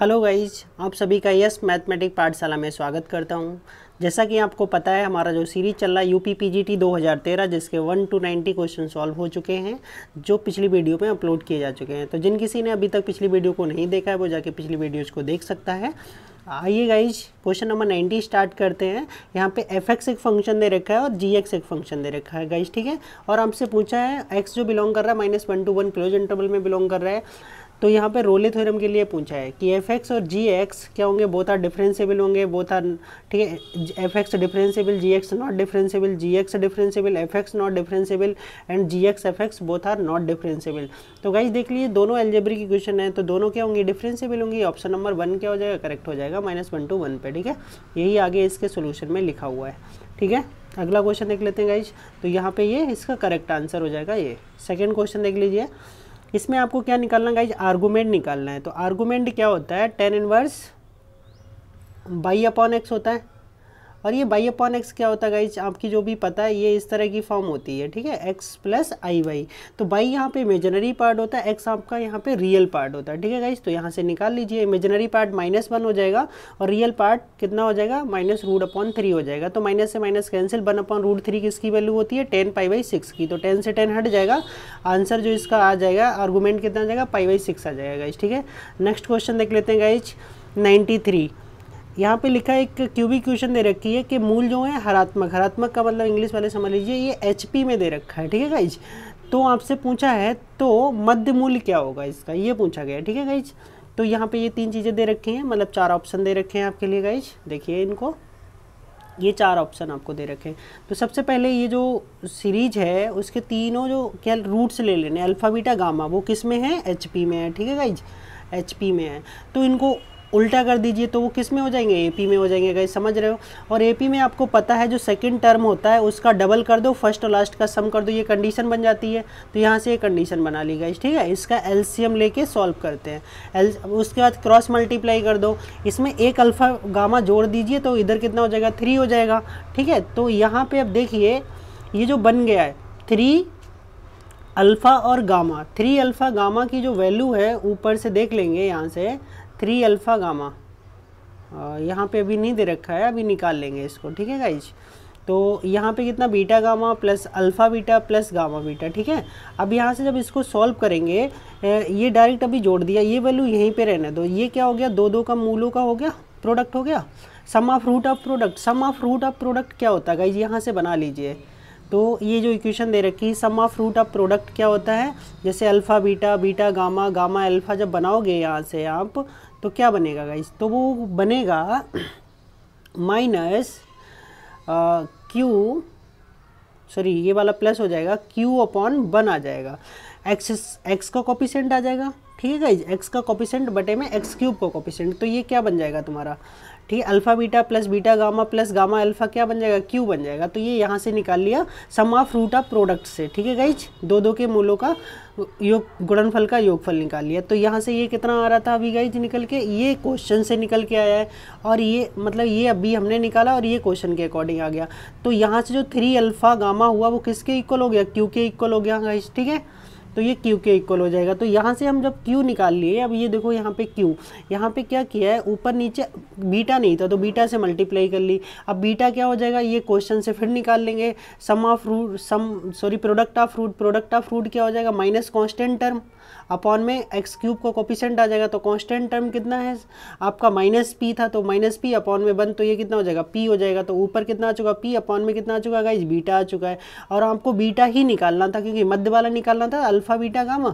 hello guys आप सभी का यस मैथमेटिक पाठशाला में स्वागत करता हूं जैसा कि आपको पता है हमारा जो सीरीज चल रहा है U P P G T दो हज़ार तेरह जिसके वन टू 90 क्वेश्चन सॉल्व हो चुके हैं जो पिछली वीडियो में अपलोड किए जा चुके हैं तो जिन किसी ने अभी तक पिछली वीडियो को नहीं देखा है वो जाके पिछली वीडियोज़ को देख सकता है आइए guys question number ninety start करते हैं यहाँ पे एफ एक्स एक फंक्शन दे रखा है और जी एक्स एक फंक्शन दे रखा है गाइज ठीक है और हमसे पूछा है एक्स जो बिलोंग कर रहा है minus one to one close interval में बिलोंग कर रहा है तो यहाँ पे रोले थ्योरम के लिए पूछा है कि एफ एक्स और जी एक्स क्या होंगे बोथ आर डिफ्रेंसीबल होंगे बोथ आर ठीक है F X differentiable G X not differentiable G X differentiable F X not differentiable and G X F X both are not differentiable तो guys देख लीजिए दोनों की क्वेश्चन है तो दोनों क्या होंगे डिफ्रेंसीबल होंगी ऑप्शन नंबर वन क्या हो जाएगा करेक्ट हो जाएगा माइनस वन टू वन पे ठीक है यही आगे इसके सोल्यूशन में लिखा हुआ है ठीक है अगला क्वेश्चन देख लेते हैं गाइज तो यहाँ पे ये इसका करेक्ट आंसर हो जाएगा ये सेकेंड क्वेश्चन देख लीजिए इसमें आपको क्या निकालना गाइज आर्गूमेंट निकालना है तो आर्गूमेंट क्या होता है tan inverse by upon X होता है और ये बाई अपॉन एक्स क्या होता है गाइज आपकी जो भी पता है ये इस तरह की फॉर्म होती है ठीक है एक्स प्लस आई वाई तो बाई यहाँ पे इमेजनरी पार्ट होता है एक्स आपका यहाँ पे रियल पार्ट होता है ठीक है गाइज तो यहाँ से निकाल लीजिए इमेजनरी पार्ट माइनस वन हो जाएगा और रियल पार्ट कितना हो जाएगा माइनस रूट अपॉन थ्री हो जाएगा तो माइनस से minus cancel one upon root three किसकी वैल्यू होती है टेन पाई बाई सिक्स की तो टेन से टेन हट जाएगा आंसर जो इसका आ जाएगा आर्गूमेंट कितना आ जाएगा पाई बाई सिक्स आ जाएगा गाइज ठीक है नेक्स्ट क्वेश्चन देख लेते हैं गाइज नाइन्टी थ्री यहाँ पे लिखा है एक क्यूबिक क्वेश्चन दे रखी है कि मूल जो है हरात्मक हरात्मक का मतलब इंग्लिश वाले समझ लीजिए ये एच में दे रखा है ठीक है गाइज तो आपसे पूछा है तो मध्य मूल्य क्या होगा इसका ये पूछा गया ठीक है गाइज तो यहाँ पे ये तीन चीज़ें दे रखी हैं मतलब चार ऑप्शन दे रखे हैं आपके लिए गाइज देखिए इनको ये चार ऑप्शन आपको दे रखे हैं तो सबसे पहले ये जो सीरीज है उसके तीनों जो क्या रूट्स ले लेने अल्फाबीटा गामा वो किस में है एच में है ठीक है गाइज एच में है तो इनको उल्टा कर दीजिए तो वो किस में हो जाएंगे एपी में हो जाएंगे गाइज समझ रहे हो और एपी में आपको पता है जो सेकंड टर्म होता है उसका डबल कर दो फर्स्ट और लास्ट का सम कर दो ये कंडीशन बन जाती है तो यहाँ से ये कंडीशन बना ली गई ठीक है इसका एलसीएम लेके सॉल्व करते हैं एल उसके बाद क्रॉस मल्टीप्लाई कर दो इसमें एक अल्फ़ा गामा जोड़ दीजिए तो इधर कितना हो जाएगा थ्री हो जाएगा ठीक है तो यहाँ पर अब देखिए ये जो बन गया है थ्री अल्फ़ा और गामा थ्री अल्फ़ा गामा की जो वैल्यू है ऊपर से देख लेंगे यहाँ से थ्री अल्फ़ा गामा यहाँ पे अभी नहीं दे रखा है अभी निकाल लेंगे इसको ठीक है गाइज तो यहाँ पे कितना beta gamma plus alpha beta plus gamma beta ठीक है अब यहाँ से जब इसको सॉल्व करेंगे ये डायरेक्ट अभी जोड़ दिया ये वैल्यू यहीं पे रहने दो ये क्या हो गया दो दो का मूलों का हो गया प्रोडक्ट हो गया sum of root of product sum of root of product क्या होता है गाइज यहाँ से बना लीजिए तो ये जो इक्वेशन दे रखी है sum of root of product क्या होता है जैसे alpha beta beta gamma gamma alpha जब बनाओगे यहाँ से आप तो क्या बनेगा गाइस तो वो बनेगा माइनस क्यू सॉरी ये वाला प्लस हो जाएगा क्यू अपॉन वन आ जाएगा एक्स एक्स का कॉपीसेंट आ जाएगा ठीक है गाइज एक्स का कॉपीसेंट बटे में एक्स क्यूब का कॉपीसेंट तो ये क्या बन जाएगा तुम्हारा ठीक है alpha beta plus beta gamma plus gamma alpha क्या बन जाएगा क्यू बन जाएगा तो ये यहाँ से निकाल लिया sum of root of product से ठीक है गाइज दो दो के मूलों का योग गुणनफल का योगफल निकाल लिया तो यहाँ से ये कितना आ रहा था अभी गाइज निकल के ये क्वेश्चन से निकल के आया है और ये मतलब ये अभी हमने निकाला और ये क्वेश्चन के अकॉर्डिंग आ गया तो यहाँ से जो थ्री अल्फ़ा गामा हुआ वो किसके इक्वल हो गया क्यू के इक्वल हो गया गाइज ठीक है तो ये क्यू के इक्वल हो जाएगा तो यहाँ से हम जब क्यू निकाल लिए अब ये देखो यहाँ पे क्यू यहाँ पे क्या किया है ऊपर नीचे बीटा नहीं था तो बीटा से मल्टीप्लाई कर ली अब बीटा क्या हो जाएगा ये क्वेश्चन से फिर निकाल लेंगे sum of root sum sorry product of root product of root क्या हो जाएगा माइनस कॉन्स्टेंट टर्म अपॉन में एक्स क्यूब को कॉपिसेंट आ जाएगा तो कॉन्स्टेंट टर्म कितना है आपका माइनस पी था तो माइनस पी अपॉन में बन तो ये कितना हो जाएगा पी हो जाएगा तो ऊपर कितना आ चुका पी अपॉन में कितना आ चुका इस बीटा आ चुका है और आपको बीटा ही निकालना था क्योंकि मध्य वाला निकालना था अल्फा अल्फ़ा बीटा गामा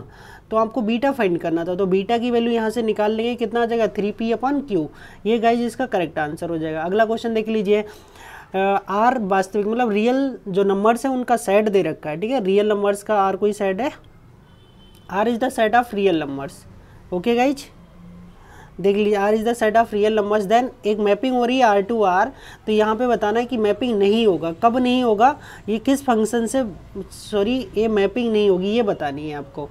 तो आपको बीटा फाइंड करना था तो बीटा की वैल्यू यहाँ से निकाल लेंगे कितना आ जाएगा थ्री पी अपॉन क्यू ये गाइज इसका करेक्ट आंसर हो जाएगा अगला क्वेश्चन देख लीजिए आर वास्तविक मतलब रियल जो नंबर्स है उनका सेट दे रखा है ठीक है रियल नंबर्स का आर कोई सेट है R is the set of real numbers okay guys देख लीजिए R is the set of real numbers then एक मैपिंग हो रही है आर टू आर तो यहाँ पे बताना है कि मैपिंग नहीं होगा कब नहीं होगा ये किस फंक्शन से सॉरी ये मैपिंग नहीं होगी ये बतानी है आपको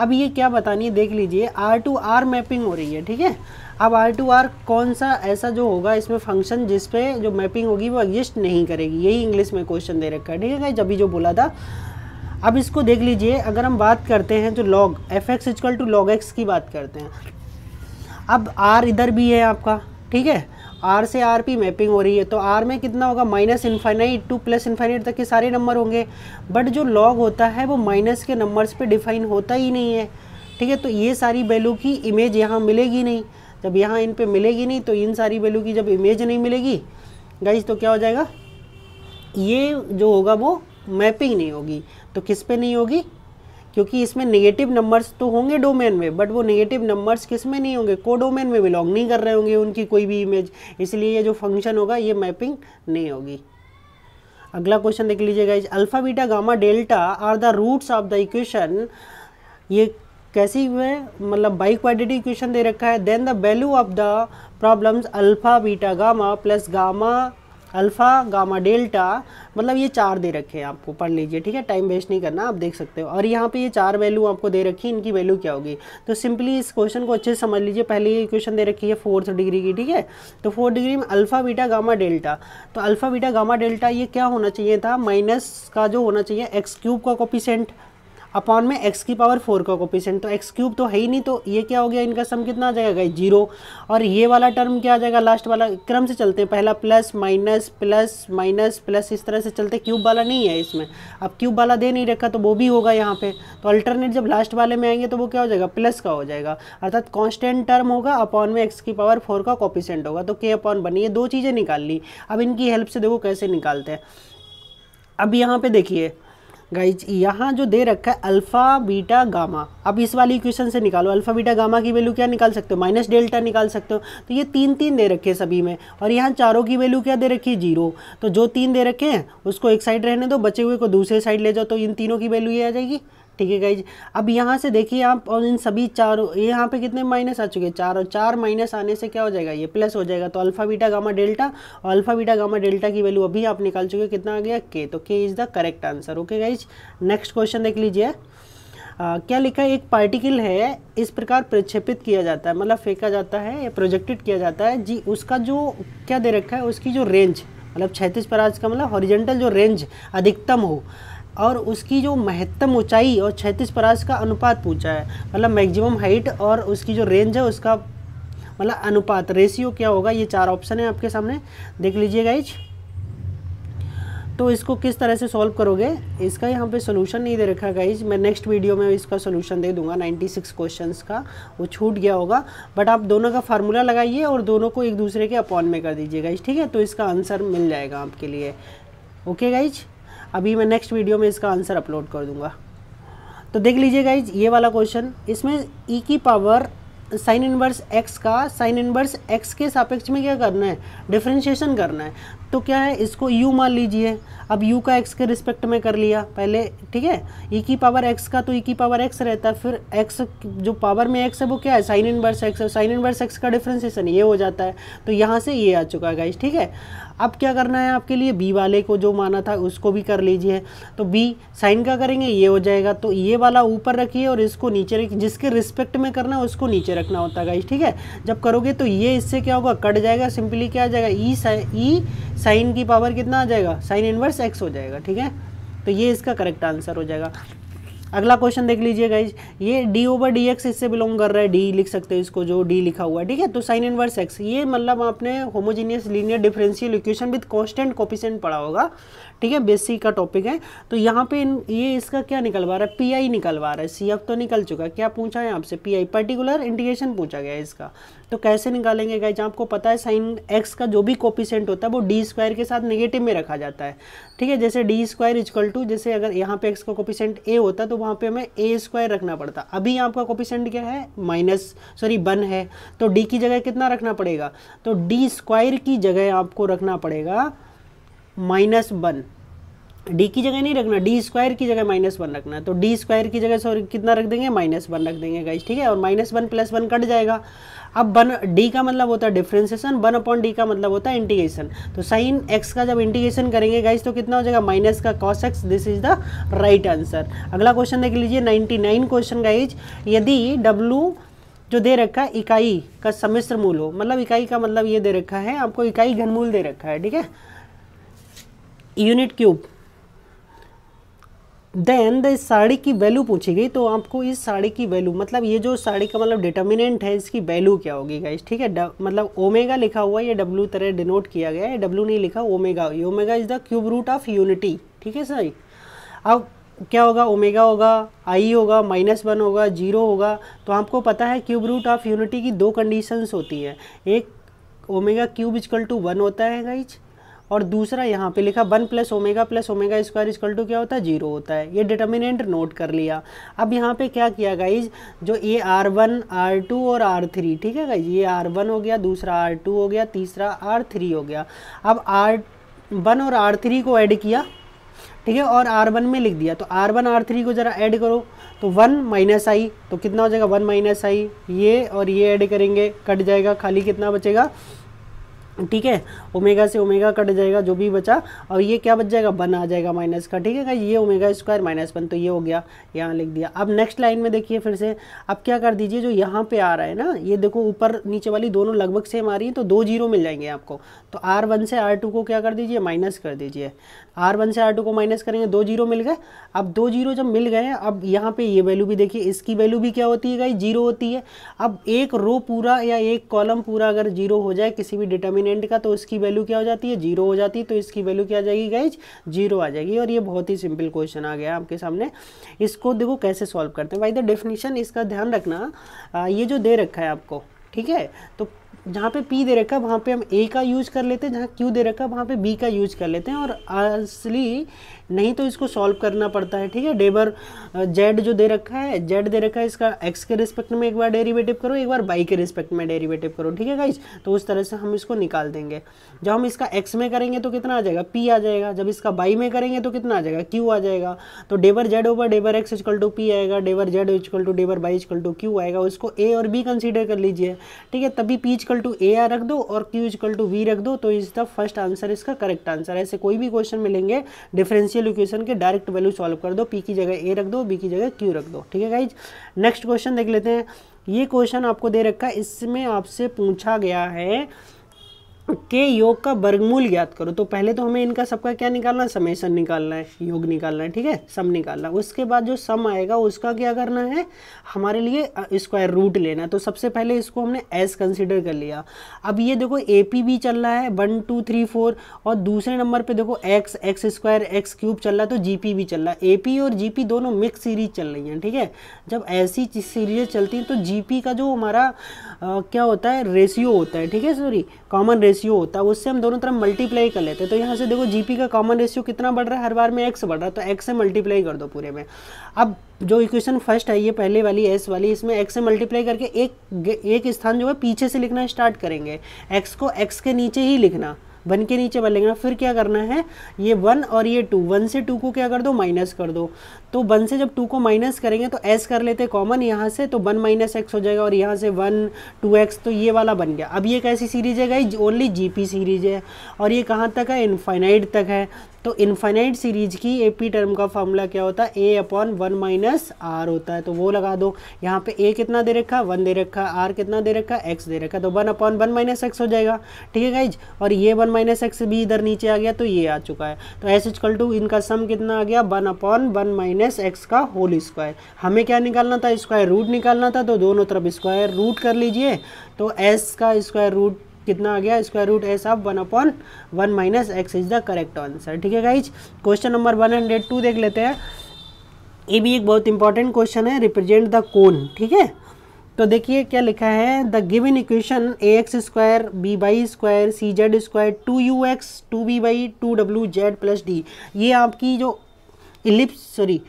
अब ये क्या बतानी है देख लीजिए आर टू आर मैपिंग हो रही है ठीक है अब आर टू आर कौन सा ऐसा जो होगा इसमें फंक्शन जिस पे जो मैपिंग होगी वो एग्जिस्ट नहीं करेगी यही इंग्लिश में क्वेश्चन दे रखा है ठीक है जब भी जो बोला था अब इसको देख लीजिए अगर हम बात करते हैं जो log F X equal to log X की बात करते हैं अब आर इधर भी है आपका ठीक है आर से आर पी मैपिंग हो रही है तो आर में कितना होगा minus infinite to plus infinite तक के सारे नंबर होंगे बट जो लॉग होता है वो माइनस के नंबर्स पे डिफाइन होता ही नहीं है ठीक है तो ये सारी वैल्यू की इमेज यहाँ मिलेगी नहीं जब यहाँ इन पर मिलेगी नहीं तो इन सारी वैल्यू की जब इमेज नहीं मिलेगी गाइज तो क्या हो जाएगा ये जो होगा वो मैपिंग नहीं होगी तो किस पे नहीं होगी क्योंकि इसमें नेगेटिव नंबर्स तो होंगे डोमेन में बट वो नेगेटिव नंबर्स किस में नहीं होंगे को डोमेन में बिलोंग नहीं कर रहे होंगे उनकी कोई भी इमेज इसलिए ये जो फंक्शन होगा ये मैपिंग नहीं होगी अगला क्वेश्चन देख लीजिएगा इस alpha beta gamma delta are the roots of the equation ये कैसी में मतलब बाई क्वाडिटी इक्वेशन दे रखा है then the value of the problems alpha beta gamma plus gamma alpha gamma delta मतलब ये चार दे रखे हैं आपको पढ़ लीजिए ठीक है टाइम वेस्ट नहीं करना आप देख सकते हो और यहाँ पे ये चार वैल्यू आपको दे रखी है इनकी वैल्यू क्या होगी तो सिंपली इस क्वेश्चन को अच्छे से समझ लीजिए पहले ये क्वेश्चन दे रखी है फोर्थ डिग्री की ठीक है तो फोर्थ डिग्री में अल्फ़ा बीटा गामा डेल्टा तो अल्फ़ा बीटा गामा डेल्टा ये क्या होना चाहिए था माइनस का जो होना चाहिए एक्स क्यूब का कॉपी अपॉन में एक्स की पावर फोर का कोपिशेंट तो एक्स क्यूब तो है ही नहीं तो ये क्या हो गया इनका सम कितना आ जाएगा जीरो और ये वाला टर्म क्या आ जाएगा लास्ट वाला क्रम से चलते हैं पहला plus minus plus minus plus इस तरह से चलते क्यूब वाला नहीं है इसमें अब क्यूब वाला दे नहीं रखा तो वो भी होगा यहाँ पे तो अल्टरनेट जब लास्ट वाले में आएंगे तो वो क्या हो जाएगा प्लस का हो जाएगा अर्थात कॉन्स्टेंट टर्म होगा अपॉन में एक्स की पावर फोर का कॉपिशेंट होगा तो के अपॉन बनी ये दो चीज़ें निकाल ली अब इनकी हेल्प से देखो कैसे निकालते हैं अब यहाँ पे देखिए गाइज यहाँ जो दे रखा है अल्फ़ा बीटा गामा अब इस वाली इक्वेशन से निकालो अल्फ़ा बीटा गामा की वैल्यू क्या निकाल सकते हो माइनस डेल्टा निकाल सकते हो तो ये तीन तीन दे रखे हैं सभी में और यहाँ चारों की वैल्यू क्या दे रखी है जीरो तो जो तीन दे रखे हैं उसको एक साइड रहने दो बचे हुए को दूसरे साइड ले जाओ तो इन तीनों की वैल्यू ये आ जाएगी ठीक है गाइज अब यहाँ से देखिए आप और इन सभी चारों यहाँ पे कितने माइनस आ चुके हैं चार और चार माइनस आने से क्या हो जाएगा ये प्लस हो जाएगा तो अल्फा बीटा गामा डेल्टा और अल्फा बीटा गामा डेल्टा की वैल्यू अभी आप निकाल चुके कितना आ गया के तो K is the correct answer okay guys next question देख लीजिए क्या लिखा है एक पार्टिकल है इस प्रकार प्रक्षेपित किया जाता है मतलब फेंका जाता है या प्रोजेक्टेड किया जाता है जी उसका जो क्या दे रखा है उसकी जो रेंज मतलब क्षैतिज पराज का मतलब हॉरिजेंटल जो रेंज अधिकतम हो और उसकी जो महत्तम ऊंचाई और छत्तीस परास का अनुपात पूछा है मतलब मैक्सिमम हाइट और उसकी जो रेंज है उसका मतलब अनुपात रेशियो क्या होगा ये चार ऑप्शन है आपके सामने देख लीजिएगा इच तो इसको किस तरह से सॉल्व करोगे इसका यहाँ पे सोल्यूशन नहीं दे रखा गाइज मैं नेक्स्ट वीडियो में इसका सोल्यूशन दे दूंगा 96 क्वेश्चंस का वो छूट गया होगा बट आप दोनों का फार्मूला लगाइए और दोनों को एक दूसरे के अपॉन में कर दीजिए गाइज ठीक है तो इसका आंसर मिल जाएगा आपके लिए ओके गाइज अभी मैं नेक्स्ट वीडियो में इसका आंसर अपलोड कर दूंगा तो देख लीजिए गाइज ये वाला क्वेश्चन इसमें ई e की पावर साइन इनवर्स एक्स का साइन इनवर्स एक्स के सापेक्ष में क्या करना है डिफ्रेंशिएशन करना है तो क्या है इसको u मान लीजिए अब u का x के रिस्पेक्ट में कर लिया पहले ठीक है e की पावर x का तो e की पावर x रहता है फिर x जो पावर में x है वो क्या है साइन इनवर्स x है साइन इनवर्स x का डिफ्रेंसिएशन ये हो जाता है तो यहाँ से ये आ चुका है गाइज ठीक है अब क्या करना है आपके लिए b वाले को जो माना था उसको भी कर लीजिए तो b साइन का करेंगे ये हो जाएगा तो ये वाला ऊपर रखिए और इसको नीचे रखिए जिसके रिस्पेक्ट में करना है उसको नीचे रखना होता है गाइज ठीक है जब करोगे तो ये इससे क्या होगा कट जाएगा सिंपली क्या आ जाएगा ई e ई साइन की पावर कितना आ जाएगा साइन इनवर्स एक्स हो जाएगा ठीक है तो ये इसका करेक्ट आंसर हो जाएगा अगला क्वेश्चन देख लीजिए गाइज ये डी ओवर डी एक्स इससे बिलोंग कर रहा है डी लिख सकते हैं इसको जो डी लिखा हुआ है ठीक है तो साइन इनवर्स एक्स ये मतलब आपने homogeneous linear differential equation with constant coefficient पढ़ा होगा ठीक है बेसिक का टॉपिक है तो यहाँ पे ये इसका क्या निकलवा रहा है पीआई निकलवा रहा है सीएफ तो निकल चुका क्या पूछा है आपसे पीआई पर्टिकुलर इंटीग्रेशन पूछा गया है इसका तो कैसे निकालेंगे गाइज आपको पता है साइन एक्स का जो भी कॉपिसेंट होता है वो डी स्क्वायर के साथ नेगेटिव में रखा जाता है ठीक है जैसे डी स्क्वायर इजकल टू जैसे अगर यहाँ पे एक्स का कॉपिसेंट ए होता तो वहाँ पे हमें ए स्क्वायर रखना पड़ता अभी आपका कॉपिसेंट क्या है माइनस सॉरी वन है तो डी की जगह कितना रखना पड़ेगा तो डी स्क्वायर की जगह आपको रखना पड़ेगा माइनस वन डी की जगह नहीं रखना डी स्क्वायर की जगह माइनस वन रखना तो डी स्क्वायर की जगह सॉरी कितना रख देंगे माइनस वन रख देंगे गाइज ठीक है और minus one plus one cut जाएगा अब वन डी का मतलब होता है डिफ्रेंसिएशन वन अपॉन डी का मतलब होता है इंटीग्रेशन तो साइन एक्स का जब इंटीग्रेशन करेंगे गाइज तो कितना हो जाएगा माइनस का cos X this is the right answer अगला क्वेश्चन देख लीजिए नाइन्टी नाइन क्वेश्चन गाइज यदि डब्लू जो दे रखा है इकाई का समिश्र मूल हो मतलब इकाई का मतलब ये दे रखा है आपको इकाई घनमूल दे रखा है ठीक है यूनिट क्यूब देन द इस साड़ी की वैल्यू पूछी गई तो आपको इस साड़ी की वैल्यू मतलब ये जो साड़ी का मतलब डिटर्मिनेंट है इसकी वैल्यू क्या होगी गाइस ठीक है मतलब ओमेगा लिखा हुआ है ये डब्ल्यू तरह डिनोट किया गया है डब्ल्यू नहीं लिखा omega omega is the cube root of unity ठीक है सही अब क्या होगा ओमेगा होगा आई होगा माइनस वन होगा जीरो होगा तो आपको पता है क्यूब रूट ऑफ यूनिटी की दो कंडीशंस होती है एक omega cube equal to one होता है गाइज और दूसरा यहाँ पे लिखा one plus omega plus omega square equal to क्या होता है जीरो होता है ये डिटर्मिनेंट नोट कर लिया अब यहाँ पे क्या किया गाइज जो ये आर वन आर टू और आर थ्री ठीक है गाइज ये आर वन हो गया दूसरा आर टू हो गया तीसरा आर थ्री हो गया अब आर वन और आर थ्री को ऐड किया ठीक है और आर वन में लिख दिया तो आर वन आर थ्री को ज़रा ऐड करो तो वन माइनस आई तो कितना हो जाएगा वन माइनस आई ये और ये ऐड करेंगे कट जाएगा खाली कितना बचेगा ठीक है ओमेगा से ओमेगा कट जाएगा जो भी बचा और ये क्या बच जाएगा वन आ जाएगा माइनस का ठीक है ये ओमेगा स्क्वायर माइनस वन तो ये हो गया यहाँ लिख दिया अब नेक्स्ट लाइन में देखिए फिर से अब क्या कर दीजिए जो यहाँ पे आ रहा है ना ये देखो ऊपर नीचे वाली दोनों लगभग सेम आ रही है तो दो जीरो मिल जाएंगे आपको तो आर वन से आर टू को क्या कर दीजिए माइनस कर दीजिए आर वन से आर टू को माइनस करेंगे दो जीरो मिल गए अब दो जीरो जब मिल गए अब यहाँ पे ये वैल्यू भी देखिए इसकी वैल्यू भी क्या होती है गाई जीरो होती है अब एक रो पूरा या एक कॉलम पूरा अगर जीरो हो जाए किसी भी डिटर्मिन डिटर्मिनेंट का तो इसकी वैल्यू क्या हो जाती है जीरो हो जाती है तो इसकी वैल्यू क्या आ जाएगी गाइज जीरो आ जाएगी और ये बहुत ही सिंपल क्वेश्चन आ गया आपके सामने इसको देखो कैसे सॉल्व करते हैं भाई द डेफिनेशन इसका ध्यान रखना आ, ये जो दे रखा है आपको ठीक है तो जहाँ पे P दे रखा है वहाँ पे हम A का यूज कर लेते हैं जहाँ Q दे रखा है वहाँ पे B का यूज कर लेते हैं और असली नहीं तो इसको सॉल्व करना पड़ता है ठीक है डेबर जेड जो दे रखा है जेड दे रखा है इसका एक्स के रिस्पेक्ट में एक बार डेरिवेटिव करो एक बार बाई के रिस्पेक्ट में डेरिवेटिव करो ठीक है गाइज तो उस तरह से हम इसको निकाल देंगे जब हम इसका एक्स में करेंगे तो कितना आ जाएगा पी आ जाएगा जब इसका बाई में करेंगे तो कितना आ जाएगा क्यू आ जाएगा तो डेबर जेड ओवर डेबर एक्स इजकल टू पी आएगा डेबर जेड इजकल टू डेबर बाई इजकल टू क्यू आएगा उसको ए और बी कंसिडर कर लीजिए ठीक है तभी पी इजकल टू ए रख दो और क्यू इजकल टू वी रख दो तो इज द फर्स्ट आंसर इसका करेक्ट आंसर ऐसे कोई भी क्वेश्चन मिलेंगे डिफरेंस डिफरेंशियल इक्वेशन के डायरेक्ट वैल्यू सॉल्व कर दो पी की जगह ए रख दो बी की जगह क्यू रख दो ठीक है गाइज नेक्स्ट क्वेश्चन देख लेते हैं ये क्वेश्चन आपको दे रखा है इसमें आपसे पूछा गया है के योग का वर्गमूल ज्ञात करो तो पहले तो हमें इनका सबका क्या निकालना है समेसन निकालना है योग निकालना है ठीक है सम निकालना है उसके बाद जो सम आएगा उसका क्या करना है हमारे लिए स्क्वायर रूट लेना है तो सबसे पहले इसको हमने एस कंसिडर कर लिया अब ये देखो ए पी भी चल रहा है वन टू थ्री फोर और दूसरे नंबर पर देखो x x square x cube चल रहा है तो जी पी भी चल रहा है ए पी और जी पी दोनों मिक्स सीरीज चल रही हैं ठीक है जब ऐसी सीरीज चलती हैं तो जी पी का जो हमारा आ, क्या होता है रेशियो होता है ठीक है सॉरी कॉमन रेशियो होता है उससे हम दोनों तरफ मल्टीप्लाई कर लेते हैं तो यहाँ से देखो जीपी का कॉमन रेशियो कितना बढ़ रहा है हर बार में एक्स बढ़ रहा है तो एक्स से मल्टीप्लाई कर दो पूरे में अब जो इक्वेशन फर्स्ट है ये पहले वाली एस वाली इसमें एक्स से मल्टीप्लाई करके एक एक स्थान जो है पीछे से लिखना स्टार्ट करेंगे एक्स को एक्स के नीचे ही लिखना वन के नीचे लेगा फिर क्या करना है ये वन और ये टू वन से टू को क्या कर दो माइनस कर दो तो वन से जब टू को माइनस करेंगे तो एस कर लेते कॉमन यहाँ से तो वन माइनस एक्स हो जाएगा और यहाँ से वन टू एक्स तो ये वाला बन गया अब ये कैसी सीरीज है गई ओनली जी सीरीज है और ये कहाँ तक है इनफाइनाइट तक है तो इन्फाइनाइट सीरीज की ए पी टर्म का फॉर्मूला क्या होता है a upon one minus r होता है तो वो लगा दो यहाँ पे ए कितना दे रखा वन दे रखा आर कितना दे रखा एक्स दे रखा तो one upon one minus x हो जाएगा ठीक है गाइज और ये वन माइनस एक्स भी इधर नीचे आ गया तो ये आ चुका है तो एस इजकल टू इनका सम कितना आ गया one upon one minus x का होल स्क्वायर हमें क्या निकालना था स्क्वायर रूट निकालना था तो दोनों तरफ स्क्वायर रूट कर लीजिए तो एस का स्क्वायर रूट कितना आ गया square root S of one upon one minus x is the correct answer ठीक है guys question number one hundred two देख लेते हैं ये भी एक बहुत इंपॉर्टेंट क्वेश्चन है रिप्रेजेंट द कोन ठीक है तो देखिए क्या लिखा है the given equation a x square b y square c z square two u x two b y two डब्ल्यू जेड प्लस डी ये आपकी जो इलिप्स सॉरी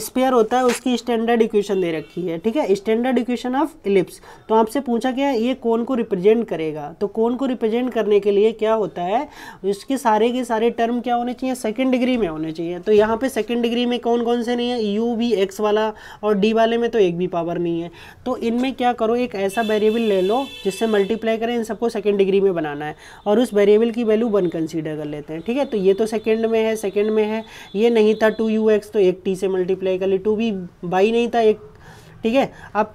स्पेयर होता है उसकी स्टैंडर्ड इक्वेशन दे रखी है ठीक है स्टैंडर्ड इक्वेशन ऑफ इलिप्स तो आपसे पूछा गया ये कौन को रिप्रेजेंट करेगा तो कौन को रिप्रेजेंट करने के लिए क्या होता है उसके सारे के सारे टर्म क्या होने चाहिए सेकेंड डिग्री में होने चाहिए तो यहाँ पे सेकेंड डिग्री में कौन कौन से नहीं है यू भी एक्स वाला और डी वाले में तो एक भी पावर नहीं है तो इनमें क्या करो एक ऐसा वेरिएबल ले लो जिससे मल्टीप्लाई करें इन सबको सेकेंड डिग्री में बनाना है और उस वेरिएबल की वैल्यू वन कंसिडर कर लेते हैं ठीक है तो ये तो सेकेंड में है सेकेंड में है ये नहीं था टू यू एक्स तो एक टी से मल्टीप्लाई मल्टीप्लाई कर ली टू भी बाई नहीं था एक ठीक है अब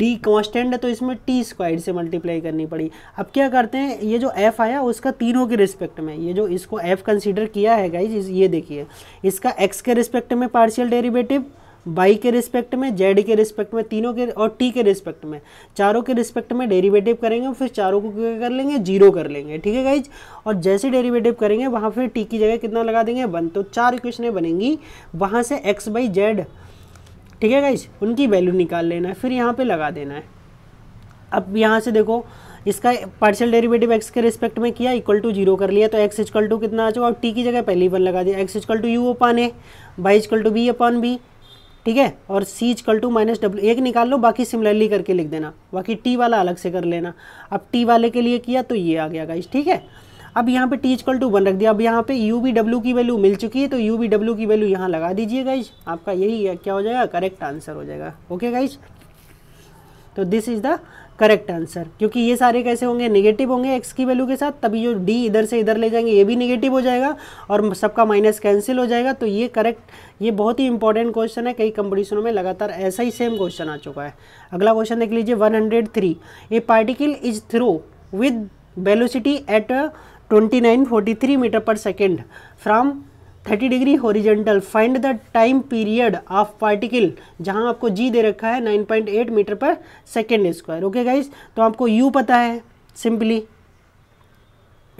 डी कॉन्स्टेंट है तो इसमें टी स्क्वायर से मल्टीप्लाई करनी पड़ी अब क्या करते हैं ये जो एफ़ आया उसका तीनों के रिस्पेक्ट में ये जो इसको एफ़ कंसीडर किया है गाइज ये देखिए इसका एक्स के रिस्पेक्ट में पार्शियल डेरिवेटिव वाई के रिस्पेक्ट में जेड के रिस्पेक्ट में तीनों के और टी के रिस्पेक्ट में चारों के रिस्पेक्ट में डेरिवेटिव करेंगे फिर चारों को क्या कर लेंगे जीरो कर लेंगे ठीक है गाइज और जैसे डेरिवेटिव करेंगे वहाँ फिर टी की जगह कितना लगा देंगे वन तो चार इक्वेशनें बनेंगी वहाँ से एक्स बाई जेड ठीक है गाइज उनकी वैल्यू निकाल लेना है फिर यहाँ पर लगा देना है अब यहाँ से देखो इसका पार्शियल डेरिवेटिव एक्स के रिस्पेक्ट में किया इक्वल टू जीरो कर लिया तो एक्स इक्वल टू कितना आ चुका और टी की जगह पहली बार लगा दिया x equal to u upon है y equal to b upon b ठीक है और C इजकल टू माइनस डब्ल्यू एक निकाल लो बाकी सिमिलरली करके लिख देना बाकी टी वाला अलग से कर लेना अब टी वाले के लिए किया तो ये आ गया गाइस ठीक है अब यहाँ पे T इजकल टू वन रख दिया अब यहाँ पे यू बी डब्ल्यू की वैल्यू मिल चुकी है तो यू बी डब्ल्यू की वैल्यू यहाँ लगा दीजिए गाइज आपका यही क्या हो जाएगा करेक्ट आंसर हो जाएगा ओके गाइज तो this is the correct answer क्योंकि ये सारे कैसे होंगे नेगेटिव होंगे एक्स की वैल्यू के साथ तभी जो डी इधर से इधर ले जाएंगे ये भी नेगेटिव हो जाएगा और सबका माइनस कैंसिल हो जाएगा तो ये करेक्ट ये बहुत ही इंपॉर्टेंट क्वेश्चन है कई कंपटीशनों में लगातार ऐसा ही सेम क्वेश्चन आ चुका है अगला क्वेश्चन देख लीजिए three a particle is throw with velocity at twenty nine forty three meter per second from 30 degree horizontal find the time period of particle जहां आपको जी दे रखा है 9.8 metre per second square okay guys तो आपको you पता है simply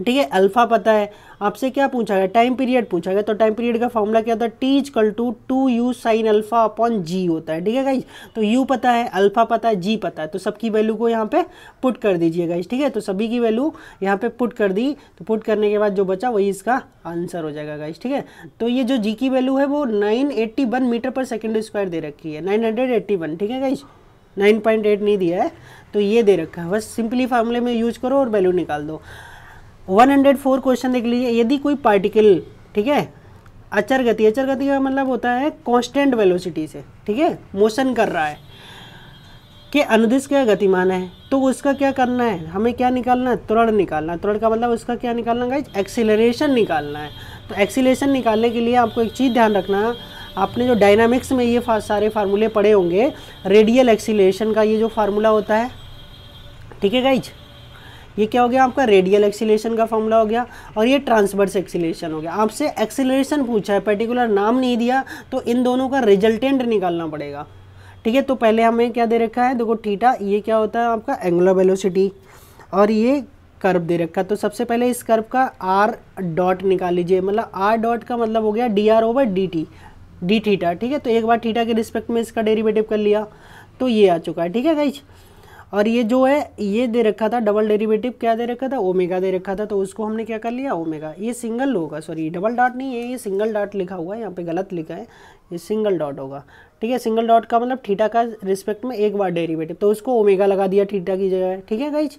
ठीक है अल्फा पता है आपसे क्या पूछा गया टाइम पीरियड पूछा गया तो टाइम पीरियड का फॉर्मूला क्या होता है t equal to two u sine alpha upon g होता है ठीक है गाइज तो यू पता है अल्फा पता है जी पता है तो सबकी वैल्यू को यहाँ पे पुट कर दीजिए गाइज ठीक है तो सभी की वैल्यू यहाँ पे पुट कर दी तो पुट करने के बाद जो बचा वही इसका आंसर हो जाएगा गाइज ठीक है तो ये जो जी की वैल्यू है वो nine meter per second square दे रखी है नाइन ठीक है गाइज नाइन पॉइंट एट नहीं दिया है तो ये दे रखा है बस सिंपली फार्मूले में यूज करो और वैल्यू निकाल दो 104 क्वेश्चन देख लीजिए यदि कोई पार्टिकल ठीक है अचर गति अचर गति का मतलब होता है कांस्टेंट वेलोसिटी से ठीक है मोशन कर रहा है के अनुदेश क्या गतिमान है तो उसका क्या करना है हमें क्या निकालना है त्वरण निकालना है त्वरण का मतलब उसका क्या निकालना गाइज एक्सीलरेशन निकालना है तो एक्सीलरेशन निकालने के लिए आपको एक चीज़ ध्यान रखना आपने जो डायनामिक्स में ये सारे फार्मूले पढ़े होंगे रेडियल एक्सीलरेशन का ये जो फार्मूला होता है ठीक है गाइज ये क्या हो गया आपका रेडियल एक्सीलेशन का फॉर्मूला हो गया और ये ट्रांसवर्स एक्सीलेशन हो गया आपसे एक्सीलेशन पूछा है पर्टिकुलर नाम नहीं दिया तो इन दोनों का रिजल्टेंट निकालना पड़ेगा ठीक है तो पहले हमें क्या दे रखा है देखो ठीठा ये क्या होता है आपका एंगुलर वेलोसिटी और ये कर्व दे रखा तो सबसे पहले इस कर्व का आर डॉट निकाल लीजिए मतलब आर डॉट का मतलब हो गया d r over d t d theta ठीक है तो एक बार थीटा के रिस्पेक्ट में इसका डेरिवेटिव कर लिया तो ये आ चुका है ठीक है गाइज और ये जो है ये दे रखा था डबल डेरिवेटिव क्या दे रखा था ओमेगा दे रखा था तो उसको हमने क्या कर लिया ओमेगा ये सिंगल होगा सॉरी डबल डॉट नहीं है ये सिंगल डॉट लिखा हुआ है यहाँ पे गलत लिखा है ये सिंगल डॉट होगा ठीक है सिंगल डॉट का मतलब ठीटा का रिस्पेक्ट में एक बार डेरीवेटिव तो उसको ओमेगा लगा दिया ठीठा की जगह ठीक है गाइज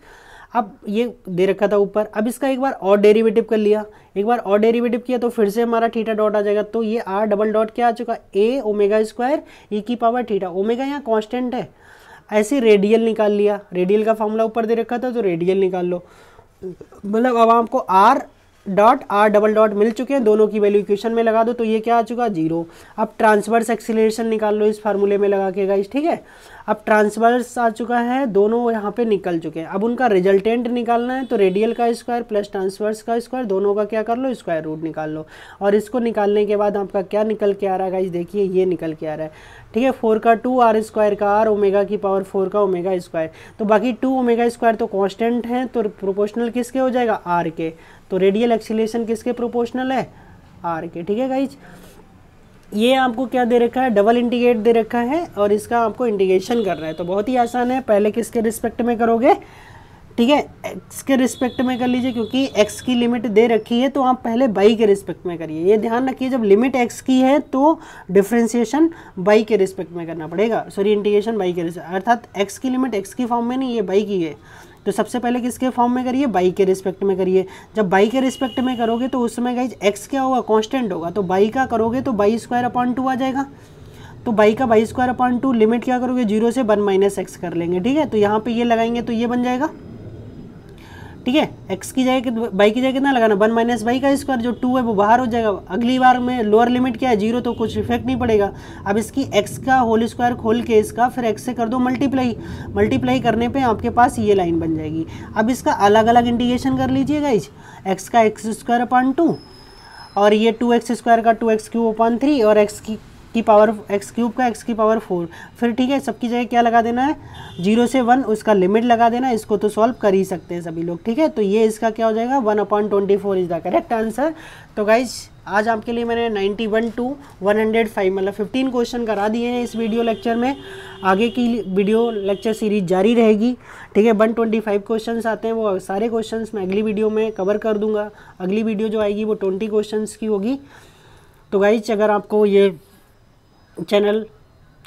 अब ये दे रखा था ऊपर अब इसका एक बार और डेरिवेटिव कर लिया एक बार और डेरिवेटिव किया तो फिर से हमारा थीटा डॉट आ जाएगा तो ये आर डबल डॉट क्या आ चुका ए ओमेगा स्क्वायर ई की पावर थीटा ओमेगा यहाँ कांस्टेंट है ऐसे रेडियल निकाल लिया रेडियल का फॉर्मूला ऊपर दे रखा था तो रेडियल निकाल लो मतलब अब आपको r dot r double dot मिल चुके हैं दोनों की वैल्यू इक्वेशन में लगा दो तो ये क्या आ चुका जीरो अब ट्रांसवर्स एक्सीलरेशन निकाल लो इस फार्मूले में लगा के गाइस ठीक है अब ट्रांसवर्स आ चुका है दोनों यहाँ पे निकल चुके हैं अब उनका रिजल्टेंट निकालना है तो रेडियल का स्क्वायर प्लस ट्रांसवर्स का स्क्वायर दोनों का क्या कर लो स्क्वायर रूट निकाल लो और इसको निकालने के बाद आपका क्या निकल के आ रहा है गाइस देखिए ये निकल के आ रहा है ठीक है फोर का टू आर स्क्वायर का आर ओमेगा की पावर फोर का ओमेगा स्क्वायर तो बाकी टू ओमेगा स्क्वायर तो कॉन्स्टेंट हैं तो प्रोपोर्शनल किसके हो जाएगा आर के तो रेडियल एक्सीलेशन किसके प्रोपोर्शनल है आर के ठीक है गाइज ये आपको क्या दे रखा है डबल इंटीग्रेट दे रखा है और इसका आपको इंटीग्रेशन करना है तो बहुत ही आसान है पहले किसके रिस्पेक्ट में करोगे ठीक है एक्स के रिस्पेक्ट में कर लीजिए क्योंकि एक्स की लिमिट दे रखी है तो आप पहले बाई के रिस्पेक्ट में करिए ये ध्यान रखिए जब लिमिट एक्स की है तो डिफ्रेंसिएशन बाई के रिस्पेक्ट में करना पड़ेगा सॉरी इंटीग्रेशन बाई के रिस्पेक्ट अर्थात एक्स की लिमिट एक्स की फॉर्म में नहीं ये बाई की है तो सबसे पहले किसके फॉर्म में करिए बाई के रिस्पेक्ट में करिए जब बाई के रिस्पेक्ट में करोगे तो उसमें गई गाइज एक्स क्या होगा कॉन्स्टेंट होगा तो बाई का करोगे तो बाई स्क्वायर अपॉन टू आ जाएगा तो बाई का y square upon two limit क्या करोगे जीरो से वन माइनस एक्स कर लेंगे ठीक है तो यहाँ पे ये लगाएंगे तो ये बन जाएगा ठीक है एक्स की जगह बाई की जगह कितना लगाना वन माइनस बाई का स्क्वायर जो टू है वो बाहर हो जाएगा अगली बार में लोअर लिमिट क्या है जीरो तो कुछ इफेक्ट नहीं पड़ेगा अब इसकी एक्स का होल स्क्वायर खोल के इसका फिर एक्स से कर दो मल्टीप्लाई मल्टीप्लाई करने पर आपके पास ये लाइन बन जाएगी अब इसका अलग अलग इंडिकेशन कर लीजिएगा इस एक्स का एक्स स्क्वायर अपॉन टू और ये टू एक्स स्क्वायर का two x cube upon three और एक्स की की पावर एक्स क्यूब का एक्स की पावर फोर फिर ठीक है सबकी जगह क्या लगा देना है जीरो से वन उसका लिमिट लगा देना इसको तो सॉल्व कर ही सकते हैं सभी लोग ठीक है तो ये इसका क्या हो जाएगा one upon twenty four is the correct answer तो गाइज आज आपके लिए मैंने ninety one to one hundred five मतलब फिफ्टीन क्वेश्चन करा दिए हैं इस वीडियो लेक्चर में आगे की वीडियो लेक्चर सीरीज जारी रहेगी ठीक है वन ट्वेंटी फाइव क्वेश्चन आते हैं वो सारे क्वेश्चन मैं अगली वीडियो में कवर कर दूंगा अगली वीडियो जो आएगी वो ट्वेंटी क्वेश्चन की होगी तो गाइज अगर आपको ये चैनल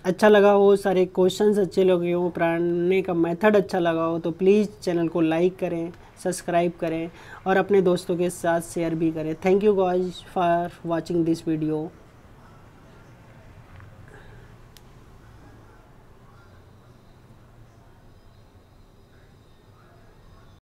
अच्छा लगा हो सारे क्वेश्चंस अच्छे लगे हो पढ़ाने का मेथड अच्छा लगा हो तो प्लीज़ चैनल को लाइक करें सब्सक्राइब करें और अपने दोस्तों के साथ शेयर भी करें thank you guys for watching this video